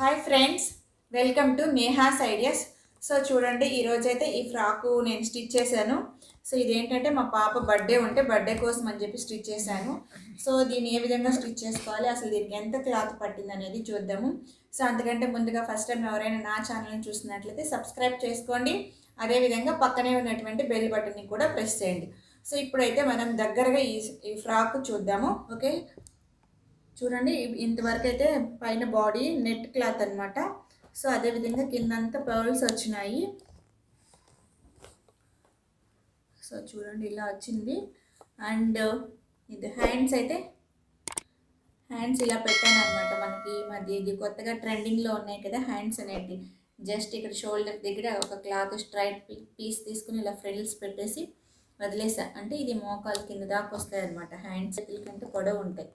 hi friends welcome to Neha's ideas so చూడండి ఈరోజైతే ఈ ఫ్రాకు నేను స్టిచ్ చేశాను సో ఇదేంటంటే మా పాప బర్త్డే ఉంటే బర్త్డే కోసం అని చెప్పి స్టిచ్ చేశాను సో దీన్ని ఏ విధంగా స్టిచ్ చేసుకోవాలి అసలు దీనికి ఎంత క్లాత్ పట్టింది అనేది చూద్దాము సో అందుకంటే ముందుగా ఫస్ట్ టైం ఎవరైనా నా ఛానల్ని చూసినట్లయితే సబ్స్క్రైబ్ చేసుకోండి అదేవిధంగా పక్కనే ఉన్నటువంటి బెల్ బటన్ని కూడా ప్రెస్ చేయండి సో ఇప్పుడైతే మనం దగ్గరగా ఈ ఈ ఫ్రాక్ చూద్దాము ఓకే చూడండి ఇంతవరకు అయితే పైన బాడీ నెట్ క్లాత్ అనమాట సో అదేవిధంగా కిందంతా పర్ల్స్ వచ్చినాయి సో చూడండి ఇలా వచ్చింది అండ్ ఇది హ్యాండ్స్ అయితే హ్యాండ్స్ ఇలా పెట్టాను అనమాట మనకి మధ్య ఇది కొత్తగా ట్రెండింగ్లో ఉన్నాయి కదా హ్యాండ్స్ అనేది జస్ట్ ఇక్కడ షోల్డర్ దగ్గర ఒక క్లాత్ స్ట్రైట్ పీస్ తీసుకుని ఇలా ఫ్రిల్స్ పెట్టేసి వదిలేసా అంటే ఇది మోకాలు కింద దాకా వస్తాయి అనమాట హ్యాండ్స్ చేతుల కంటే పొడవు ఉంటాయి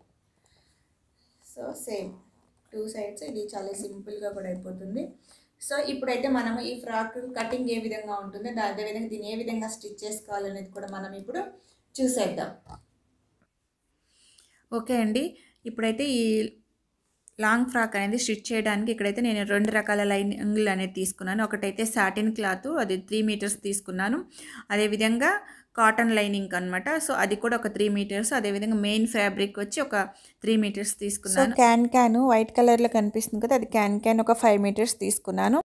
సో సేమ్ టూ సైడ్స్ ఇది చాలా సింపుల్గా కూడా అయిపోతుంది సో ఇప్పుడైతే మనం ఈ ఫ్రాక్ కటింగ్ ఏ విధంగా ఉంటుందో అదే విధంగా దీన్ని ఏ విధంగా స్టిచ్ చేసుకోవాలనేది కూడా మనం ఇప్పుడు చూసేద్దాం ఓకే అండి ఇప్పుడైతే ఈ లాంగ్ ఫ్రాక్ అనేది స్టిచ్ చేయడానికి ఇక్కడైతే నేను రెండు రకాల లైనింగ్లు అనేది తీసుకున్నాను ఒకటైతే సాటిన్ క్లాత్ అది త్రీ మీటర్స్ తీసుకున్నాను అదేవిధంగా కాటన్ లైనింగ్ అనమాట సో అది కూడా ఒక త్రీ మీటర్స్ అదేవిధంగా మెయిన్ ఫ్యాబ్రిక్ వచ్చి ఒక త్రీ మీటర్స్ తీసుకున్నాను క్యాన్ క్యాన్ వైట్ కలర్లో కనిపిస్తుంది కదా అది క్యాన్ క్యాన్ ఒక ఫైవ్ మీటర్స్ తీసుకున్నాను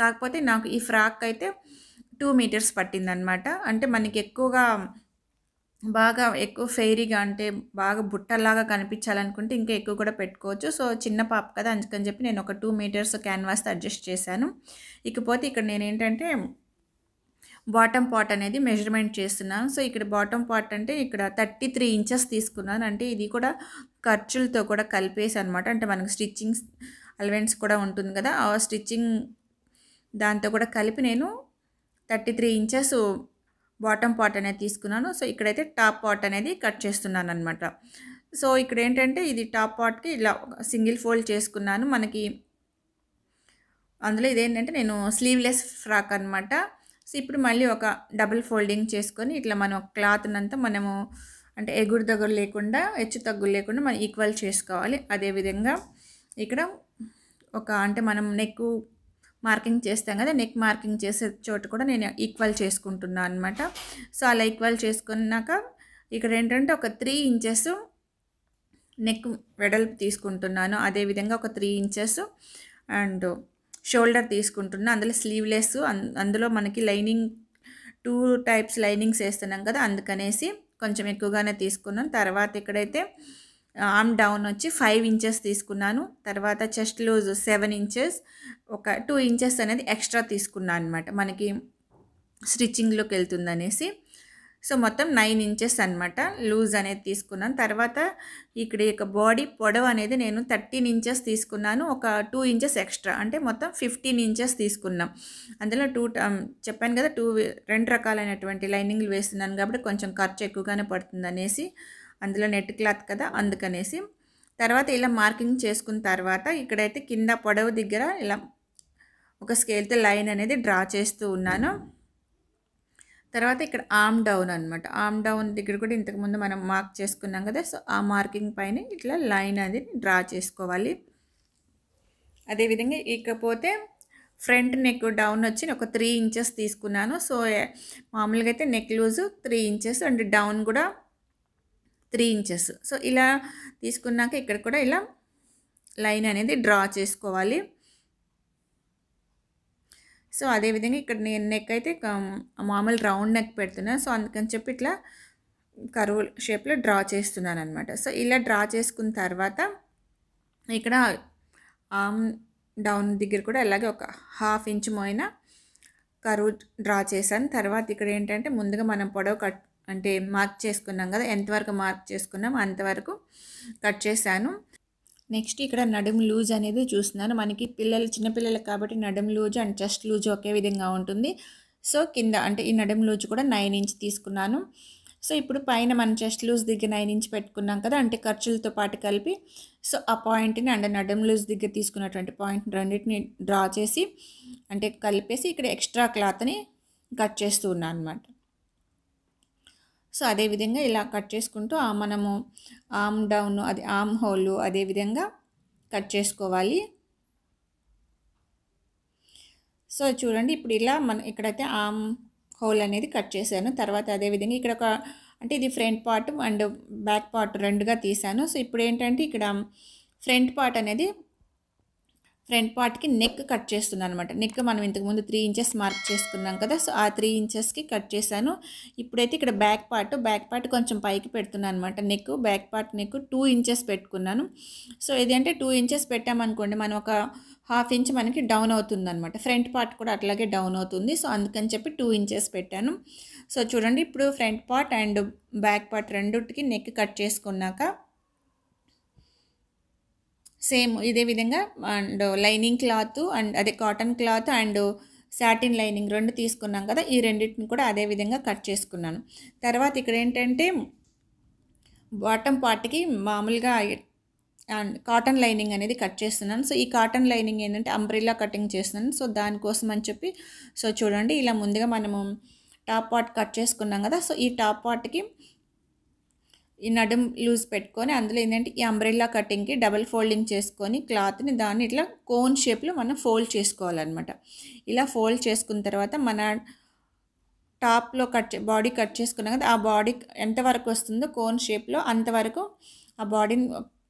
కాకపోతే నాకు ఈ ఫ్రాక్ అయితే టూ మీటర్స్ పట్టిందనమాట అంటే మనకి ఎక్కువగా బాగా ఎక్కువ ఫెయిరీగా అంటే బాగా బుట్టలాగా కనిపించాలనుకుంటే ఇంకా ఎక్కువ కూడా పెట్టుకోవచ్చు సో చిన్న పాప కదా అందుకని చెప్పి నేను ఒక టూ మీటర్స్ క్యాన్వాస్తో అడ్జస్ట్ చేశాను ఇకపోతే ఇక్కడ నేను ఏంటంటే బాటమ్ పార్ట్ అనేది మెజర్మెంట్ చేస్తున్నాను సో ఇక్కడ బాటమ్ పార్ట్ అంటే ఇక్కడ థర్టీ త్రీ ఇంచెస్ తీసుకున్నాను అంటే ఇది కూడా ఖర్చులతో కూడా కలిపేసి అనమాట అంటే మనకు స్టిచ్చింగ్ అలవెన్స్ కూడా ఉంటుంది కదా ఆ స్టిచ్చింగ్ దాంతో కూడా కలిపి నేను thirty three inches bottom part అనేది తీసుకున్నాను సో ఇక్కడైతే టాప్ పార్ట్ అనేది కట్ చేస్తున్నాను అనమాట సో ఇక్కడ ఏంటంటే ఇది టాప్ పార్ట్కి ఇలా సింగిల్ ఫోల్డ్ చేసుకున్నాను మనకి అందులో ఇదేంటంటే నేను స్లీవ్లెస్ ఫ్రాక్ అనమాట సో ఇప్పుడు మళ్ళీ ఒక డబుల్ ఫోల్డింగ్ చేసుకొని ఇట్లా మనం క్లాత్నంతా మనము అంటే ఎగురు దగ్గర లేకుండా హెచ్చు తగ్గులు లేకుండా మనం ఈక్వల్ చేసుకోవాలి అదేవిధంగా ఇక్కడ ఒక అంటే మనం నెక్ మార్కింగ్ చేస్తాం కదా నెక్ మార్కింగ్ చేసే చోటు కూడా నేను ఈక్వల్ చేసుకుంటున్నాను అనమాట సో అలా ఈక్వల్ చేసుకున్నాక ఇక్కడ ఏంటంటే ఒక త్రీ ఇంచెస్ నెక్ వెడల్పు తీసుకుంటున్నాను అదేవిధంగా ఒక త్రీ ఇంచెస్ అండ్ షోల్డర్ తీసుకుంటున్నా అందులో స్లీవ్లెస్ అందులో మనకి లైనింగ్ టూ టైప్స్ లైనింగ్స్ వేస్తున్నాం కదా అందుకనేసి కొంచెం ఎక్కువగానే తీసుకున్నాను తర్వాత ఇక్కడైతే ఆమ్ డౌన్ వచ్చి ఫైవ్ ఇంచెస్ తీసుకున్నాను తర్వాత చెస్ట్ లూజ్ సెవెన్ ఇంచెస్ ఒక టూ ఇంచెస్ అనేది ఎక్స్ట్రా తీసుకున్నాను అనమాట మనకి స్టిచ్చింగ్లోకి వెళ్తుందనేసి సో మొత్తం నైన్ ఇంచెస్ అనమాట లూజ్ అనేది తీసుకున్నాను తర్వాత ఇక్కడ యొక్క బాడీ పొడవు అనేది నేను థర్టీన్ ఇంచెస్ తీసుకున్నాను ఒక టూ ఇంచెస్ ఎక్స్ట్రా అంటే మొత్తం ఫిఫ్టీన్ ఇంచెస్ తీసుకున్నాం అందులో టూ చెప్పాను కదా టూ రెండు రకాలైనటువంటి లైనింగ్లు వేస్తున్నాను కాబట్టి కొంచెం ఖర్చు ఎక్కువగానే పడుతుంది అనేసి అందులో నెట్ క్లాత్ కదా అందుకనేసి తర్వాత ఇలా మార్కింగ్ చేసుకున్న తర్వాత ఇక్కడైతే కింద పొడవు దగ్గర ఇలా ఒక స్కేల్తో లైన్ అనేది డ్రా చేస్తూ ఉన్నాను తర్వాత ఇక్కడ ఆమ్ డౌన్ అనమాట ఆమ్ డౌన్ దగ్గర కూడా ఇంతకుముందు మనం మార్క్ చేసుకున్నాం కదా సో ఆ మార్కింగ్ పైన ఇట్లా లైన్ అది డ్రా చేసుకోవాలి అదేవిధంగా ఇకపోతే ఫ్రంట్ నెక్ డౌన్ వచ్చి ఒక త్రీ ఇంచెస్ తీసుకున్నాను సో మామూలుగా అయితే neck loose three inches and down కూడా త్రీ ఇంచెస్ సో ఇలా తీసుకున్నాక ఇక్కడ కూడా ఇలా లైన్ అనేది డ్రా చేసుకోవాలి సో అదేవిధంగా ఇక్కడ నేను నెక్ అయితే మామూలు రౌండ్ నెక్ పెడుతున్నాను సో అందుకని చెప్పి ఇట్లా కరువు షేప్లో డ్రా చేస్తున్నాను అనమాట సో ఇలా డ్రా చేసుకున్న తర్వాత ఇక్కడ ఆమ్ డౌన్ దగ్గర కూడా అలాగే ఒక హాఫ్ ఇంచ్ మోయిన కరువు డ్రా చేశాను తర్వాత ఇక్కడ ఏంటంటే ముందుగా మనం పొడవు కట్ అంటే మార్క్ చేసుకున్నాం కదా ఎంతవరకు మార్క్ చేసుకున్నాం అంతవరకు కట్ చేశాను నెక్స్ట్ ఇక్కడ నడుము లూజ్ అనేది చూస్తున్నాను మనకి పిల్లలు చిన్నపిల్లలు కాబట్టి నడుము లూజ్ అండ్ చెస్ట్ లూజ్ ఒకే విధంగా ఉంటుంది సో కింద అంటే ఈ నడుము లూజ్ కూడా నైన్ ఇంచ్ తీసుకున్నాను సో ఇప్పుడు పైన మన చెస్ట్ లూజ్ దగ్గర నైన్ ఇంచ్ పెట్టుకున్నాం కదా అంటే ఖర్చులతో పాటు కలిపి సో ఆ పాయింట్ని అండ్ నడుము లూజ్ దగ్గర తీసుకున్నటువంటి పాయింట్ రెండింటిని డ్రా చేసి అంటే కలిపేసి ఇక్కడ ఎక్స్ట్రా క్లాత్ని కట్ చేస్తూ ఉన్నాను అనమాట సో అదేవిధంగా ఇలా కట్ చేసుకుంటూ మనము ఆమ్ డౌన్ అది ఆమ్ హోల్ అదేవిధంగా కట్ చేసుకోవాలి సో చూడండి ఇప్పుడు ఇలా మన ఇక్కడైతే ఆమ్ హోల్ అనేది కట్ చేశాను తర్వాత అదేవిధంగా ఇక్కడ ఒక అంటే ఇది front part and back part రెండుగా తీసాను సో ఇప్పుడు ఏంటంటే ఇక్కడ ఫ్రంట్ పార్ట్ అనేది ఫ్రంట్ పార్ట్కి నెక్ కట్ చేస్తున్నాను అనమాట నెక్ మనం ఇంతకుముందు త్రీ ఇంచెస్ మార్క్ చేసుకున్నాం కదా సో ఆ త్రీ ఇంచెస్కి కట్ చేశాను ఇప్పుడైతే ఇక్కడ బ్యాక్ పార్ట్ బ్యాక్ పార్ట్ కొంచెం పైకి పెడుతున్నాను అనమాట neck back part neck two inches పెట్టుకున్నాను సో ఏదంటే టూ ఇంచెస్ పెట్టామనుకోండి మనం ఒక హాఫ్ ఇంచ్ మనకి డౌన్ అవుతుంది అనమాట ఫ్రంట్ పార్ట్ కూడా అట్లాగే డౌన్ అవుతుంది సో అందుకని చెప్పి టూ ఇంచెస్ పెట్టాను సో చూడండి ఇప్పుడు front part and back part రెండుకి నెక్ కట్ చేసుకున్నాక సేమ్ ఇదే విధంగా అండ్ లైనింగ్ క్లాత్ అండ్ అదే cotton cloth and satin lining రెండు తీసుకున్నాం కదా ఈ రెండింటిని కూడా అదే విధంగా కట్ చేసుకున్నాను తర్వాత ఇక్కడ ఏంటంటే బాటమ్ పార్ట్కి మామూలుగా అండ్ కాటన్ లైనింగ్ అనేది కట్ చేస్తున్నాను సో ఈ కాటన్ లైనింగ్ ఏంటంటే అంబ్రిల్లా కటింగ్ చేస్తున్నాను సో దానికోసం అని చెప్పి సో చూడండి ఇలా ముందుగా మనము టాప్ పార్ట్ కట్ చేసుకున్నాం కదా సో ఈ టాప్ పార్ట్కి ఈ నడుం లూజ్ పెట్టుకొని అందులో ఏంటంటే ఈ అంబ్రెల్లా కటింగ్కి డబల్ ఫోల్డింగ్ చేసుకొని క్లాత్ని దాన్ని ఇట్లా కోన్ షేప్లో మనం ఫోల్డ్ చేసుకోవాలన్నమాట ఇలా ఫోల్డ్ చేసుకున్న తర్వాత మన టాప్లో కట్ బాడీ కట్ చేసుకున్నాం కదా ఆ బాడీ ఎంతవరకు వస్తుందో కోన్ షేప్లో అంతవరకు ఆ బాడీని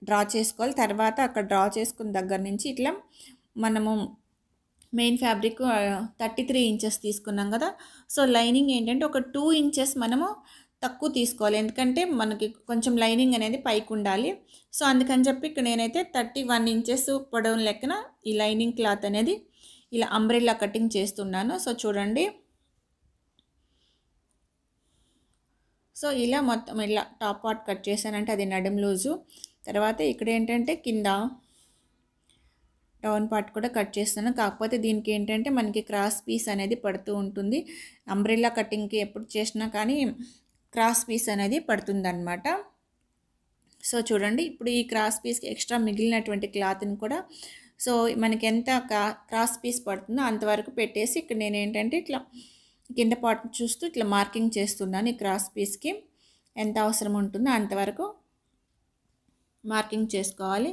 డ్రా చేసుకోవాలి తర్వాత అక్కడ డ్రా చేసుకున్న దగ్గర నుంచి ఇట్లా మనము main fabric thirty three inches తీసుకున్నాం కదా సో లైనింగ్ ఏంటంటే ఒక టూ ఇంచెస్ మనము తక్కువ తీసుకోవాలి ఎందుకంటే మనకి కొంచెం లైనింగ్ అనేది పైకి ఉండాలి సో అందుకని చెప్పి ఇక్కడ నేనైతే థర్టీ వన్ ఇంచెస్ పొడవు లెక్కన ఈ లైనింగ్ క్లాత్ అనేది ఇలా అంబ్రెల్లా కటింగ్ చేస్తున్నాను సో చూడండి సో ఇలా మొత్తం ఇలా టాప్ పార్ట్ కట్ చేశానంటే అది నడుం లూజు తర్వాత ఇక్కడ ఏంటంటే కింద టౌన్ పార్ట్ కూడా కట్ చేస్తాను కాకపోతే దీనికి ఏంటంటే మనకి క్రాస్ పీస్ అనేది పడుతూ ఉంటుంది అంబ్రెల్లా కటింగ్కి ఎప్పుడు చేసినా కానీ క్రాస్ పీస్ అనేది పడుతుందన్నమాట సో చూడండి ఇప్పుడు ఈ క్రాస్ పీస్కి ఎక్స్ట్రా మిగిలినటువంటి క్లాత్ని కూడా సో మనకి ఎంత క్రాస్ పీస్ పడుతుందో అంతవరకు పెట్టేసి ఇక్కడ నేను ఏంటంటే ఇట్లా కింద పాటు చూస్తూ ఇట్లా మార్కింగ్ చేస్తున్నాను ఈ క్రాస్ పీస్కి ఎంత అవసరం ఉంటుందో అంతవరకు మార్కింగ్ చేసుకోవాలి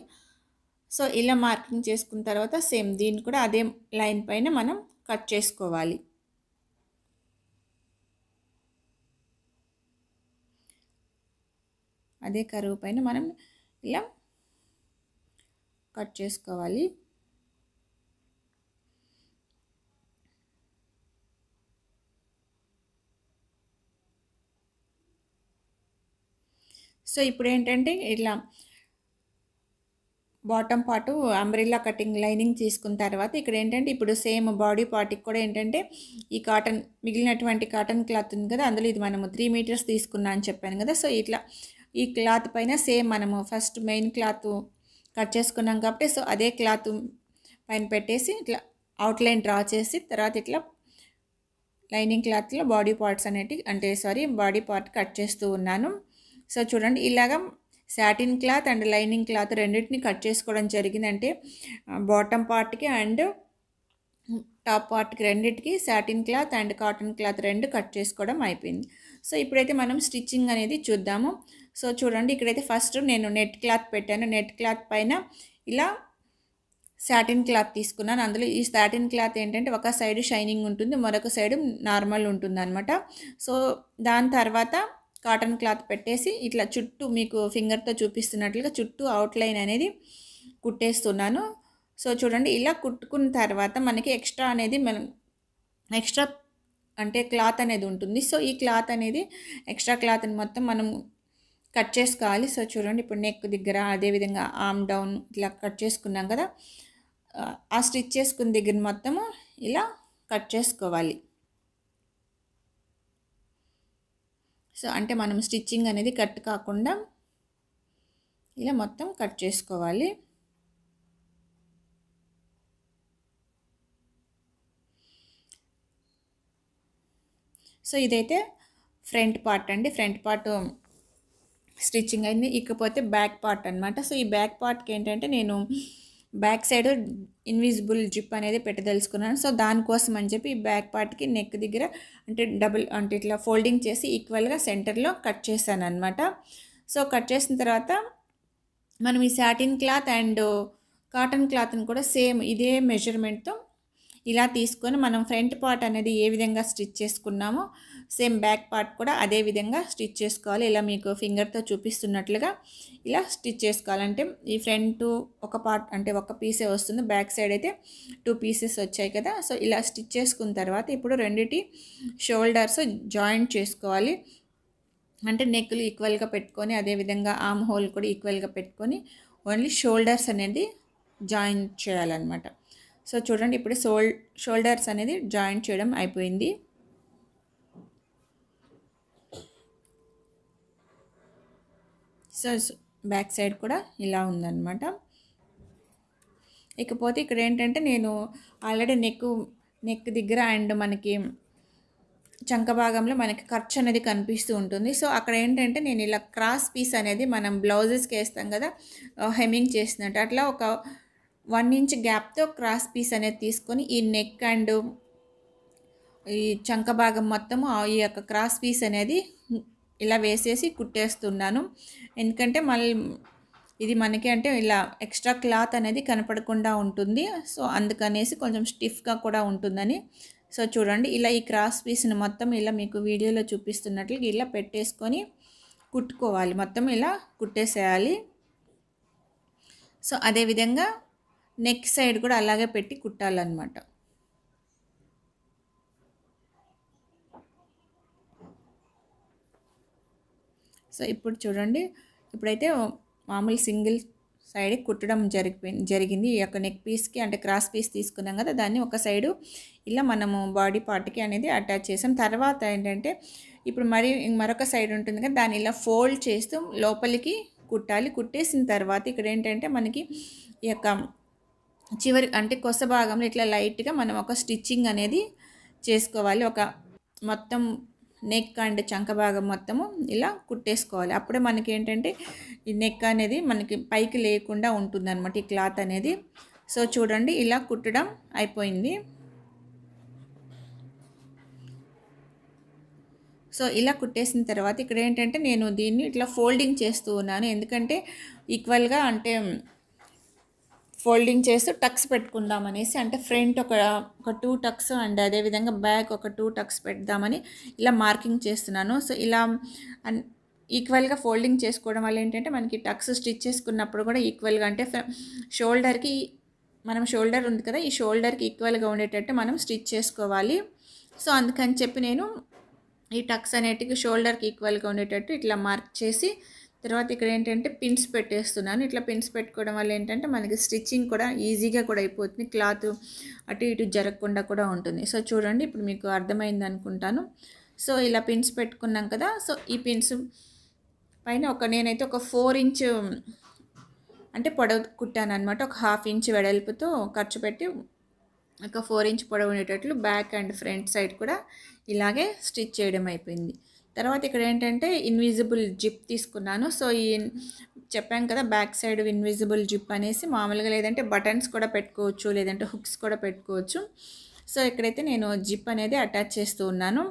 సో ఇలా మార్కింగ్ చేసుకున్న తర్వాత సేమ్ దీన్ని కూడా అదే లైన్ పైన మనం కట్ చేసుకోవాలి అదే కరువు పైన మనం ఇలా కట్ చేసుకోవాలి సో ఇప్పుడు ఏంటంటే ఇట్లా బాటమ్ పాటు అంబ్రిల్లా కటింగ్ లైనింగ్ తీసుకున్న తర్వాత ఇక్కడ ఏంటంటే ఇప్పుడు సేమ్ బాడీ పార్ట్కి కూడా ఏంటంటే ఈ కాటన్ మిగిలినటువంటి కాటన్ క్లాత్ ఉంది కదా అందులో ఇది మనము త్రీ మీటర్స్ తీసుకున్నా అని చెప్పాను కదా సో ఇట్లా ఈ క్లాత్ పైన సేమ్ మనము ఫస్ట్ మెయిన్ క్లాత్ కట్ చేసుకున్నాం కాబట్టి సో అదే క్లాత్ పైన పెట్టేసి ఇట్లా అవుట్లైన్ డ్రా చేసి తర్వాత ఇట్లా లైనింగ్ క్లాత్లో బాడీ పార్ట్స్ అనేటి అంటే సారీ బాడీ పార్ట్ కట్ చేస్తూ ఉన్నాను సో చూడండి ఇలాగ satin cloth and lining cloth రెండింటిని కట్ చేసుకోవడం జరిగిందంటే బాటమ్ పార్ట్కి అండ్ టాప్ పార్ట్కి రెండింటికి satin cloth and cotton cloth రెండు కట్ చేసుకోవడం అయిపోయింది సో ఇప్పుడైతే మనం స్టిచ్చింగ్ అనేది చూద్దాము సో చూడండి ఇక్కడైతే ఫస్ట్ నేను నెట్ క్లాత్ పెట్టాను నెట్ క్లాత్ పైన ఇలా సాటిన్ క్లాత్ తీసుకున్నాను అందులో ఈ సాటిన్ క్లాత్ ఏంటంటే ఒక సైడ్ షైనింగ్ ఉంటుంది మరొక సైడ్ నార్మల్ ఉంటుంది అనమాట సో దాని తర్వాత కాటన్ క్లాత్ పెట్టేసి ఇట్లా చుట్టూ మీకు ఫింగర్తో చూపిస్తున్నట్లుగా చుట్టూ అవుట్లైన్ అనేది కుట్టేస్తున్నాను సో చూడండి ఇలా కుట్టుకున్న తర్వాత మనకి ఎక్స్ట్రా అనేది మనం ఎక్స్ట్రా అంటే క్లాత్ అనేది ఉంటుంది సో ఈ క్లాత్ అనేది ఎక్స్ట్రా క్లాత్ని మొత్తం మనం కట్ చేసుకోవాలి సో చూడండి ఇప్పుడు నెక్ దగ్గర అదేవిధంగా ఆమ్ డౌన్ ఇలా కట్ చేసుకున్నాం కదా ఆ స్టిచ్ చేసుకున్న దగ్గర మొత్తము ఇలా కట్ చేసుకోవాలి సో అంటే మనం స్టిచ్చింగ్ అనేది కట్ కాకుండా ఇలా మొత్తం కట్ చేసుకోవాలి సో ఇదైతే ఫ్రంట్ పార్ట్ అండి ఫ్రంట్ పార్ట్ స్టిచ్చింగ్ అయింది ఇకపోతే బ్యాక్ పార్ట్ అనమాట సో ఈ బ్యాక్ పార్ట్కి ఏంటంటే నేను బ్యాక్ సైడ్ ఇన్విజిబుల్ జిప్ అనేది పెట్టదలుచుకున్నాను సో దానికోసం అని చెప్పి ఈ బ్యాక్ పార్ట్కి నెక్ దగ్గర అంటే డబుల్ అంటే ఇట్లా ఫోల్డింగ్ చేసి ఈక్వల్గా సెంటర్లో కట్ చేశాను అనమాట సో కట్ చేసిన తర్వాత మనం ఈ సాటిన్ క్లాత్ అండ్ కాటన్ క్లాత్ని కూడా సేమ్ ఇదే మెజర్మెంట్తో ఇలా తీసుకొని మనం ఫ్రంట్ పార్ట్ అనేది ఏ విధంగా స్టిచ్ చేసుకున్నామో సేమ్ బ్యాక్ పార్ట్ కూడా అదే విధంగా స్టిచ్ చేసుకోవాలి ఇలా మీకు ఫింగర్తో చూపిస్తున్నట్లుగా ఇలా స్టిచ్ చేసుకోవాలంటే ఈ ఫ్రంట్ ఒక పార్ట్ అంటే ఒక పీసే వస్తుంది బ్యాక్ సైడ్ అయితే టూ పీసెస్ వచ్చాయి కదా సో ఇలా స్టిచ్ చేసుకున్న తర్వాత ఇప్పుడు రెండిటి షోల్డర్స్ జాయింట్ చేసుకోవాలి అంటే నెక్కులు ఈక్వల్గా పెట్టుకొని అదేవిధంగా ఆమ్ హోల్ కూడా ఈక్వల్గా పెట్టుకొని ఓన్లీ షోల్డర్స్ అనేది జాయిన్ చేయాలన్నమాట సో చూడండి ఇప్పుడు షోల్ షోల్డర్స్ అనేది జాయింట్ చేయడం అయిపోయింది సో బ్యాక్ సైడ్ కూడా ఇలా ఉందన్నమాట ఇకపోతే ఇక్కడ ఏంటంటే నేను ఆల్రెడీ నెక్ నెక్ దగ్గర అండ్ మనకి చంక భాగంలో మనకి ఖర్చు అనేది కనిపిస్తూ ఉంటుంది సో అక్కడ ఏంటంటే నేను ఇలా క్రాస్ పీస్ అనేది మనం బ్లౌజెస్కి వేస్తాం కదా హెమ్మింగ్ చేసినట్టు అట్లా ఒక వన్ ఇంచ్ గ్యాప్తో క్రాస్ పీస్ అనేది తీసుకొని ఈ నెక్ అండ్ ఈ చంక భాగం మొత్తము ఈ యొక్క క్రాస్ పీస్ అనేది ఇలా వేసేసి కుట్టేస్తున్నాను ఎందుకంటే మళ్ళీ ఇది మనకి అంటే ఇలా ఎక్స్ట్రా క్లాత్ అనేది కనపడకుండా ఉంటుంది సో అందుకనేసి కొంచెం స్టిఫ్గా కూడా ఉంటుందని సో చూడండి ఇలా ఈ క్రాస్ పీస్ని మొత్తం ఇలా మీకు వీడియోలో చూపిస్తున్నట్లు ఇలా పెట్టేసుకొని కుట్టుకోవాలి మొత్తం ఇలా కుట్టేసేయాలి సో అదేవిధంగా నెక్ సైడ్ కూడా అలాగే పెట్టి కుట్టాలన్నమాట సో ఇప్పుడు చూడండి ఇప్పుడైతే మామూలు సింగిల్ సైడ్ కుట్టడం జరిగిపోయింది జరిగింది ఈ యొక్క నెక్ పీస్కి అంటే క్రాస్ పీస్ తీసుకున్నాం కదా దాన్ని ఒక సైడు ఇలా మనము బాడీ పార్ట్కి అనేది అటాచ్ చేసాం తర్వాత ఏంటంటే ఇప్పుడు మరి మరొక సైడ్ ఉంటుంది కదా దాన్ని ఇలా ఫోల్డ్ చేస్తూ లోపలికి కుట్టాలి కుట్టేసిన తర్వాత ఇక్కడ ఏంటంటే మనకి ఈ యొక్క చివరి అంటే కొస భాగంలో ఇట్లా లైట్గా మనం ఒక స్టిచ్చింగ్ అనేది చేసుకోవాలి ఒక మొత్తం నెక్ అండ్ చంక భాగం మొత్తము ఇలా కుట్టేసుకోవాలి అప్పుడే మనకి ఏంటంటే ఈ నెక్ అనేది మనకి పైకి లేకుండా ఉంటుంది అనమాట ఈ క్లాత్ అనేది సో చూడండి ఇలా కుట్టడం అయిపోయింది సో ఇలా కుట్టేసిన తర్వాత ఇక్కడ ఏంటంటే నేను దీన్ని ఇట్లా ఫోల్డింగ్ చేస్తూ ఉన్నాను ఎందుకంటే ఈక్వల్గా అంటే ఫోల్డింగ్ చేస్తూ టక్స్ పెట్టుకుందాం అనేసి అంటే ఫ్రంట్ ఒక ఒక టూ టక్స్ అండ్ అదేవిధంగా బ్యాక్ ఒక టూ టక్స్ పెడదామని ఇలా మార్కింగ్ చేస్తున్నాను సో ఇలా ఈక్వల్గా ఫోల్డింగ్ చేసుకోవడం వల్ల ఏంటంటే మనకి టక్స్ స్టిచ్ చేసుకున్నప్పుడు కూడా ఈక్వల్గా అంటే షోల్డర్కి మనం షోల్డర్ ఉంది కదా ఈ షోల్డర్కి ఈక్వల్గా ఉండేటట్టు మనం స్టిచ్ చేసుకోవాలి సో అందుకని చెప్పి నేను ఈ టక్స్ అనేటికి షోల్డర్కి ఈక్వల్గా ఉండేటట్టు ఇట్లా మార్క్ చేసి తర్వాత ఇక్కడ ఏంటంటే పిన్స్ పెట్టేస్తున్నాను ఇట్లా పిన్స్ పెట్టుకోవడం వల్ల ఏంటంటే మనకి స్టిచ్చింగ్ కూడా ఈజీగా కూడా అయిపోతుంది క్లాత్ అటు ఇటు జరగకుండా కూడా ఉంటుంది సో చూడండి ఇప్పుడు మీకు అర్థమైంది అనుకుంటాను సో ఇలా పిన్స్ పెట్టుకున్నాం కదా సో ఈ పిన్స్ పైన ఒక నేనైతే ఒక ఫోర్ ఇంచ్ అంటే పొడవు కుట్టాను అనమాట ఒక హాఫ్ ఇంచ్ వెడల్పుతో ఖర్చు పెట్టి ఒక ఫోర్ ఇంచ్ పొడవు ఉండేటట్లు బ్యాక్ అండ్ ఫ్రంట్ సైడ్ కూడా ఇలాగే స్టిచ్ చేయడం అయిపోయింది తర్వాత ఇక్కడ ఏంటంటే ఇన్విజిబుల్ జిప్ తీసుకున్నాను సో ఈ చెప్పాను కదా బ్యాక్ సైడ్ ఇన్విజిబుల్ జిప్ అనేసి మామూలుగా లేదంటే బటన్స్ కూడా పెట్టుకోవచ్చు లేదంటే హుక్స్ కూడా పెట్టుకోవచ్చు సో ఇక్కడైతే నేను జిప్ అనేది అటాచ్ చేస్తూ ఉన్నాను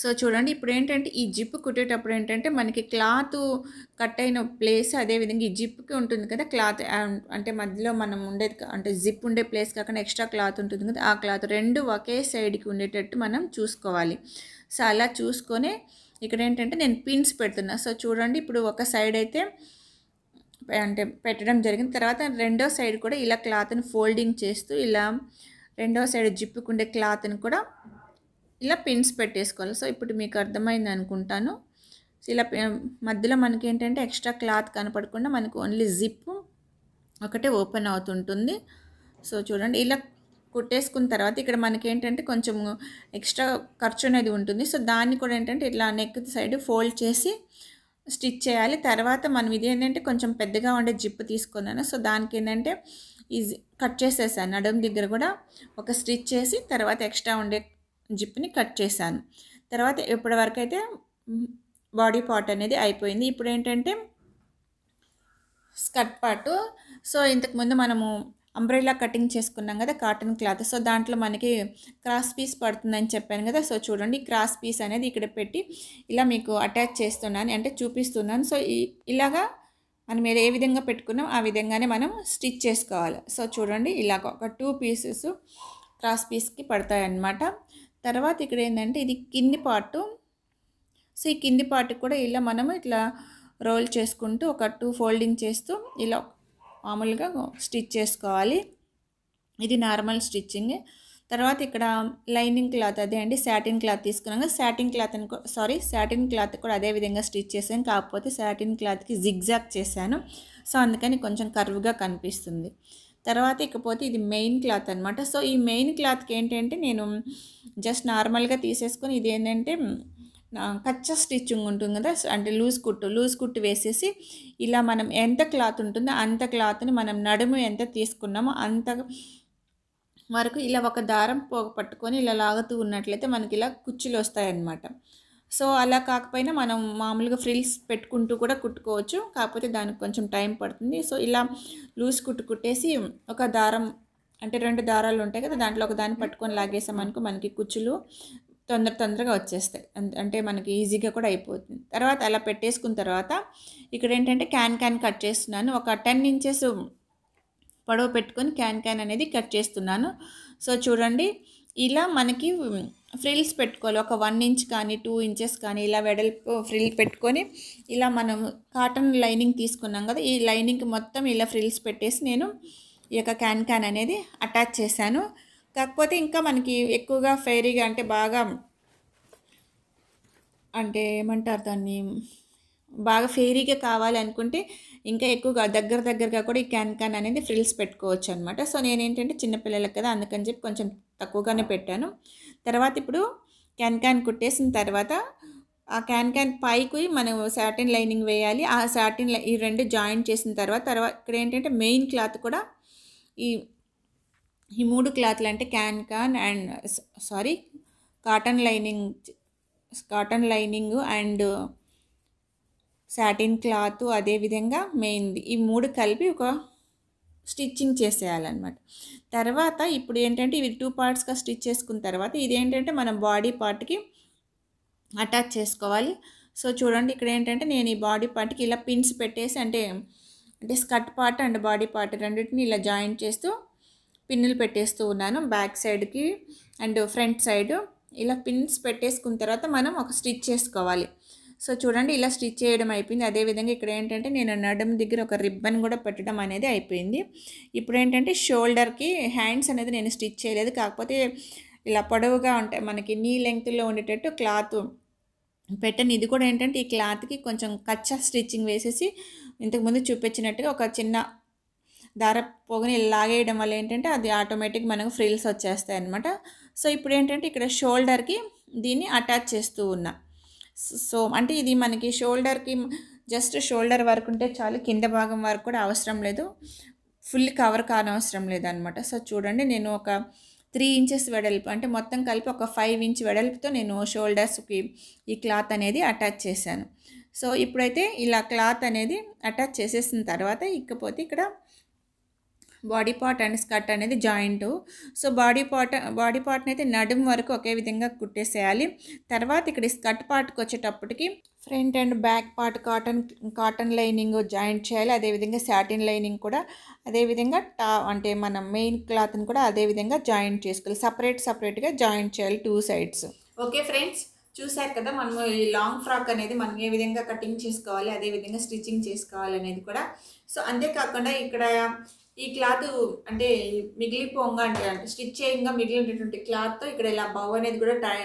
సో చూడండి ఇప్పుడు ఏంటంటే ఈ జిప్ కుట్టేటప్పుడు ఏంటంటే మనకి క్లాత్ కట్ అయిన ప్లేస్ అదేవిధంగా ఈ జిప్కి ఉంటుంది కదా క్లాత్ అంటే మధ్యలో మనం ఉండేది అంటే జిప్ ఉండే ప్లేస్ కాకుండా ఎక్స్ట్రా క్లాత్ ఉంటుంది కదా ఆ క్లాత్ రెండు ఒకే సైడ్కి ఉండేటట్టు మనం చూసుకోవాలి సో అలా చూసుకొని ఇక్కడ ఏంటంటే నేను పిన్స్ పెడుతున్నా సో చూడండి ఇప్పుడు ఒక సైడ్ అయితే అంటే పెట్టడం జరిగింది తర్వాత రెండో సైడ్ కూడా ఇలా క్లాత్ని ఫోల్డింగ్ చేస్తూ ఇలా రెండో సైడ్ జిప్పుకుండే క్లాత్ని కూడా ఇలా పిన్స్ పెట్టేసుకోవాలి సో ఇప్పుడు మీకు అర్థమైంది అనుకుంటాను ఇలా మధ్యలో మనకి ఏంటంటే ఎక్స్ట్రా క్లాత్ కనపడకుండా మనకు ఓన్లీ జిప్ ఒకటే ఓపెన్ అవుతుంటుంది సో చూడండి ఇలా కుట్టేసుకున్న తర్వాత ఇక్కడ మనకి ఏంటంటే కొంచెం ఎక్స్ట్రా ఖర్చు అనేది ఉంటుంది సో దాన్ని కూడా ఏంటంటే ఇట్లా నెక్ సైడ్ ఫోల్డ్ చేసి స్టిచ్ చేయాలి తర్వాత మనం ఇది ఏంటంటే కొంచెం పెద్దగా ఉండే జిప్ తీసుకున్నాను సో దానికి ఏంటంటే ఈజీ కట్ చేసేసాను నడుము దగ్గర కూడా ఒక స్టిచ్ చేసి తర్వాత ఎక్స్ట్రా ఉండే జిప్ని కట్ చేశాను తర్వాత ఇప్పటి వరకు అయితే బాడీ పార్ట్ అనేది అయిపోయింది ఇప్పుడు ఏంటంటే స్కర్ట్ పార్టు సో ఇంతకుముందు మనము అంబ్రెల్లా కటింగ్ చేసుకున్నాం కదా కాటన్ క్లాత్ సో దాంట్లో మనకి క్రాస్ పీస్ పడుతుందని చెప్పాను కదా సో చూడండి క్రాస్ పీస్ అనేది ఇక్కడ పెట్టి ఇలా మీకు అటాచ్ చేస్తున్నాను అంటే చూపిస్తున్నాను సో ఇలాగా మనం ఏ విధంగా పెట్టుకున్నాం ఆ విధంగానే మనం స్టిచ్ చేసుకోవాలి సో చూడండి ఇలాగ ఒక టూ పీసెస్ క్రాస్ పీస్కి పడతాయి అన్నమాట తర్వాత ఇక్కడ ఏంటంటే ఇది కింది పార్టు సో ఈ కింది పార్ట్ కూడా ఇలా మనం ఇట్లా రోల్ చేసుకుంటూ ఒక టూ ఫోల్డింగ్ చేస్తూ ఇలా మామూలుగా స్టిచ్ చేసుకోవాలి ఇది నార్మల్ స్టిచ్చింగ్ తర్వాత ఇక్కడ లైనింగ్ క్లాత్ అదే అండి శాటిన్ క్లాత్ తీసుకున్నాక శాటిన్ క్లాత్ అని సారీ శాటిన్ క్లాత్ కూడా అదే విధంగా స్టిచ్ చేశాను కాకపోతే శాటిన్ క్లాత్కి జిగ్జాక్ చేశాను సో అందుకని కొంచెం కర్వ్గా కనిపిస్తుంది తర్వాత ఇకపోతే ఇది మెయిన్ క్లాత్ అనమాట సో ఈ మెయిన్ క్లాత్కి ఏంటంటే నేను జస్ట్ నార్మల్గా తీసేసుకొని ఇది ఏంటంటే కచ్చా స్టిచ్చింగ్ ఉంటుంది కదా అంటే లూజ్ కుట్టు లూజ్ కుట్టు వేసేసి ఇలా మనం ఎంత క్లాత్ ఉంటుందో అంత క్లాత్ని మనం నడుము ఎంత తీసుకున్నామో అంత వరకు ఇలా ఒక దారం పోగ పట్టుకొని ఇలా లాగుతూ ఉన్నట్లయితే మనకి ఇలా కుచ్చులు వస్తాయన్నమాట సో అలా కాకపోయినా మనం మామూలుగా ఫ్రిల్స్ పెట్టుకుంటూ కూడా కుట్టుకోవచ్చు కాకపోతే దానికి కొంచెం టైం పడుతుంది సో ఇలా లూజ్ కుట్టు కుట్టేసి ఒక దారం అంటే రెండు దారాలు ఉంటాయి కదా దాంట్లో ఒక దాన్ని పట్టుకొని లాగేసామనుకో మనకి కుచ్చులు తొందర తొందరగా వచ్చేస్తాయి అంటే మనకి ఈజీగా కూడా అయిపోతుంది తర్వాత అలా పెట్టేసుకున్న తర్వాత ఇక్కడ ఏంటంటే క్యాన్ క్యాన్ కట్ చేస్తున్నాను ఒక టెన్ ఇంచెస్ పొడవు పెట్టుకొని క్యాన్ క్యాన్ అనేది కట్ చేస్తున్నాను సో చూడండి ఇలా మనకి ఫ్రిల్స్ పెట్టుకోవాలి ఒక వన్ ఇంచ్ కానీ టూ ఇంచెస్ కానీ ఇలా వెడల్పు ఫ్రిల్ పెట్టుకొని ఇలా మనం కాటన్ లైనింగ్ తీసుకున్నాం కదా ఈ లైనింగ్ మొత్తం ఇలా ఫ్రిల్స్ పెట్టేసి నేను ఈ యొక్క క్యాన్ క్యాన్ అనేది అటాచ్ చేశాను కాకపోతే ఇంకా మనకి ఎక్కువగా ఫెయిరీగా అంటే బాగా అంటే ఏమంటారు దాన్ని బాగా ఫెయిరీగా కావాలనుకుంటే ఇంకా ఎక్కువగా దగ్గర దగ్గరగా కూడా ఈ క్యాన్ క్యాన్ అనేది ఫ్రిల్స్ పెట్టుకోవచ్చు అనమాట సో నేనేంటంటే చిన్నపిల్లలకు కదా అందుకని చెప్పి కొంచెం తక్కువగానే పెట్టాను తర్వాత ఇప్పుడు క్యాన్ క్యాన్ కుట్టేసిన తర్వాత ఆ క్యాన్ క్యాన్ పైకి మనం సాటిన్ లైనింగ్ వేయాలి ఆ సాటిన్ ఈ రెండు జాయిన్ చేసిన తర్వాత తర్వాత ఇక్కడ ఏంటంటే మెయిన్ క్లాత్ కూడా ఈ ఈ మూడు క్లాత్లు అంటే can can and sorry cotton lining cotton lining and satin cloth అదేవిధంగా మెయిన్ది ఈ మూడు కలిపి ఒక స్టిచ్చింగ్ చేసేయాలన్నమాట తర్వాత ఇప్పుడు ఏంటంటే ఇవి టూ పార్ట్స్గా స్టిచ్ చేసుకున్న తర్వాత ఇదేంటంటే మనం బాడీ పార్ట్కి అటాచ్ చేసుకోవాలి సో చూడండి ఇక్కడ ఏంటంటే నేను ఈ బాడీ పార్ట్కి ఇలా పిన్స్ పెట్టేసి అంటే అంటే skirt part and body part రెండింటిని ఇలా జాయిన్ చేస్తూ పిన్నులు పెట్టేస్తూ ఉన్నాను బ్యాక్ సైడ్కి అండ్ ఫ్రంట్ సైడ్ ఇలా పిన్స్ పెట్టేసుకున్న తర్వాత మనం ఒక స్టిచ్ చేసుకోవాలి సో చూడండి ఇలా స్టిచ్ చేయడం అయిపోయింది అదేవిధంగా ఇక్కడ ఏంటంటే నేను నడుం దగ్గర ఒక రిబ్బన్ కూడా పెట్టడం అనేది అయిపోయింది ఇప్పుడు ఏంటంటే షోల్డర్కి హ్యాండ్స్ అనేది నేను స్టిచ్ చేయలేదు కాకపోతే ఇలా పొడవుగా ఉంటాయి మనకి నీ లెంగ్త్లో ఉండేటట్టు క్లాత్ పెట్టని ఇది కూడా ఏంటంటే ఈ క్లాత్కి కొంచెం కచ్చా స్టిచ్చింగ్ వేసేసి ఇంతకుముందు చూపించినట్టుగా ఒక చిన్న దార పొగని లాగేయడం వల్ల ఏంటంటే అది ఆటోమేటిక్ మనకు ఫ్రిల్స్ వచ్చేస్తాయి అనమాట సో ఇప్పుడు ఏంటంటే ఇక్కడ షోల్డర్కి దీన్ని అటాచ్ చేస్తూ ఉన్నా సో అంటే ఇది మనకి షోల్డర్కి జస్ట్ షోల్డర్ వరకు ఉంటే చాలు కింద భాగం వరకు కూడా అవసరం లేదు ఫుల్ కవర్ కానవసరం లేదనమాట సో చూడండి నేను ఒక త్రీ ఇంచెస్ వెడల్పు అంటే మొత్తం కలిపి ఒక ఫైవ్ ఇంచ్ వెడల్పుతో నేను షోల్డర్స్కి ఈ క్లాత్ అనేది అటాచ్ చేశాను సో ఇప్పుడైతే ఇలా క్లాత్ అనేది అటాచ్ చేసేసిన తర్వాత ఇకపోతే ఇక్కడ బాడీ పార్ట్ అండ్ స్కర్ట్ అనేది joint so body part body పార్ట్ని అయితే నడుము వరకు ఒకే విధంగా కుట్టేసేయాలి తర్వాత ఇక్కడ స్కర్ట్ పార్ట్కి వచ్చేటప్పటికి front and back part cotton cotton lining joint చేయాలి అదేవిధంగా శాటిన్ లైనింగ్ కూడా అదేవిధంగా టా అంటే మనం మెయిన్ క్లాత్ని కూడా అదేవిధంగా జాయింట్ చేసుకోవాలి సపరేట్ సపరేట్గా జాయింట్ చేయాలి టూ సైడ్స్ ఓకే ఫ్రెండ్స్ చూశారు కదా మనము ఈ లాంగ్ ఫ్రాక్ అనేది మనం ఏ విధంగా కటింగ్ చేసుకోవాలి అదేవిధంగా స్టిచ్చింగ్ చేసుకోవాలి అనేది కూడా సో అంతేకాకుండా ఇక్కడ ఈ క్లాత్ అంటే మిగిలిపోంగా అంటే స్టిచ్ చేయంగా మిగిలినటువంటి క్లాత్తో ఇక్కడ ఇలా బౌ అనేది కూడా టై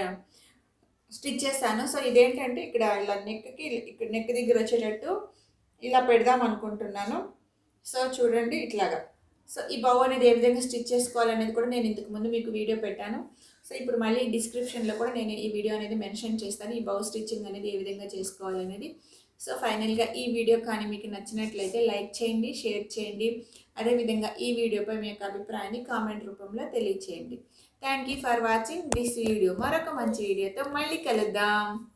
స్టిచ్ చేశాను సో ఇదేంటంటే ఇక్కడ ఇలా నెక్కి ఇక్కడ నెక్ దగ్గర వచ్చేటట్టు ఇలా పెడదాం అనుకుంటున్నాను సో చూడండి ఇట్లాగా సో ఈ బౌ అనేది ఏ విధంగా స్టిచ్ చేసుకోవాలనేది కూడా నేను ఇంతకుముందు మీకు వీడియో పెట్టాను సో ఇప్పుడు మళ్ళీ డిస్క్రిప్షన్లో కూడా నేను ఈ వీడియో అనేది మెన్షన్ చేస్తాను ఈ బౌ స్టిచ్చింగ్ అనేది ఏ విధంగా చేసుకోవాలనేది సో ఫైనల్గా ఈ వీడియో కానీ మీకు నచ్చినట్లయితే లైక్ చేయండి షేర్ చేయండి అదేవిధంగా ఈ వీడియోపై మీ యొక్క అభిప్రాయాన్ని కామెంట్ రూపంలో తెలియచేయండి thank you for watching this video మరొక మంచి వీడియోతో మళ్ళీ కలుద్దాం